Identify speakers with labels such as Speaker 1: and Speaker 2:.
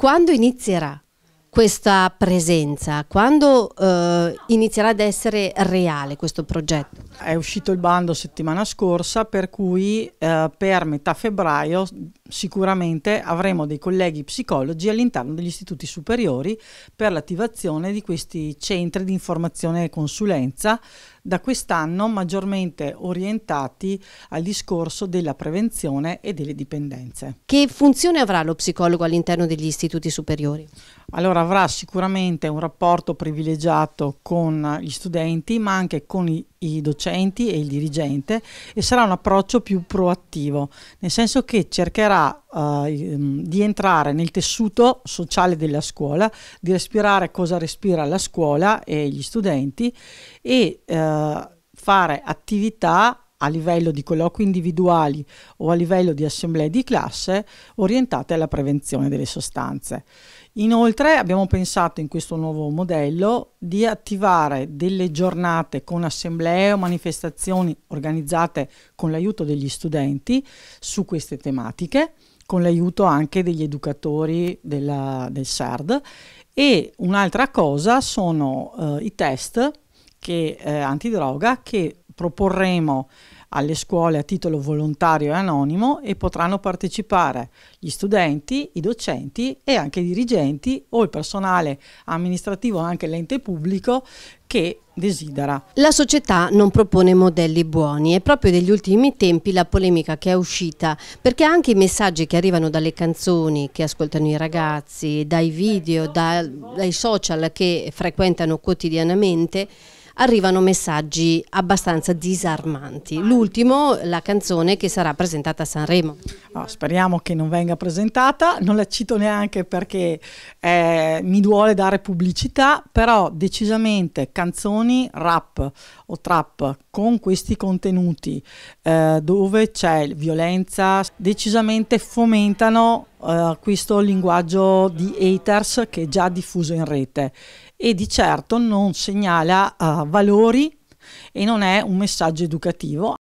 Speaker 1: Quando inizierà? questa presenza? Quando eh, inizierà ad essere reale questo progetto? È uscito il bando settimana scorsa
Speaker 2: per cui eh, per metà febbraio sicuramente avremo dei colleghi psicologi all'interno degli istituti superiori per l'attivazione di questi centri di informazione e consulenza da quest'anno maggiormente orientati al discorso della prevenzione e delle dipendenze.
Speaker 1: Che funzione avrà lo psicologo all'interno
Speaker 2: degli istituti superiori? Allora, avrà sicuramente un rapporto privilegiato con gli studenti, ma anche con i, i, docenti e il dirigente e sarà un approccio più proattivo, nel senso che cercherà eh, mm, di entrare nel tessuto sociale della scuola, di respirare cosa respira la scuola e gli studenti e eh, fare attività a livello di colloqui individuali o a livello di assemblee di classe orientate alla prevenzione delle sostanze. Inoltre abbiamo pensato in questo nuovo modello di attivare delle giornate con assemblee o manifestazioni organizzate con l'aiuto degli studenti su queste tematiche, con l'aiuto anche degli educatori della, del SARD. E un'altra cosa sono eh, i test che, eh, antidroga che proporremo alle scuole a titolo volontario e anonimo e potranno partecipare gli studenti, i docenti e anche i dirigenti o il personale amministrativo, o anche l'ente pubblico che desidera.
Speaker 1: La società non propone modelli buoni, è proprio degli ultimi tempi la polemica che è uscita, perché anche i messaggi che arrivano dalle canzoni che ascoltano i ragazzi, dai video, da, dai social che frequentano quotidianamente, arrivano messaggi abbastanza disarmanti. L'ultimo, la canzone che sarà presentata a Sanremo. Oh, speriamo che non venga presentata, non la cito
Speaker 2: neanche perché eh, mi duole dare pubblicità, però decisamente canzoni rap o trap con questi contenuti eh, dove c'è violenza decisamente fomentano Uh, eh, questo linguaggio di haters che è già diffuso in rete e di certo non segnala uh, valori e non è un messaggio educativo,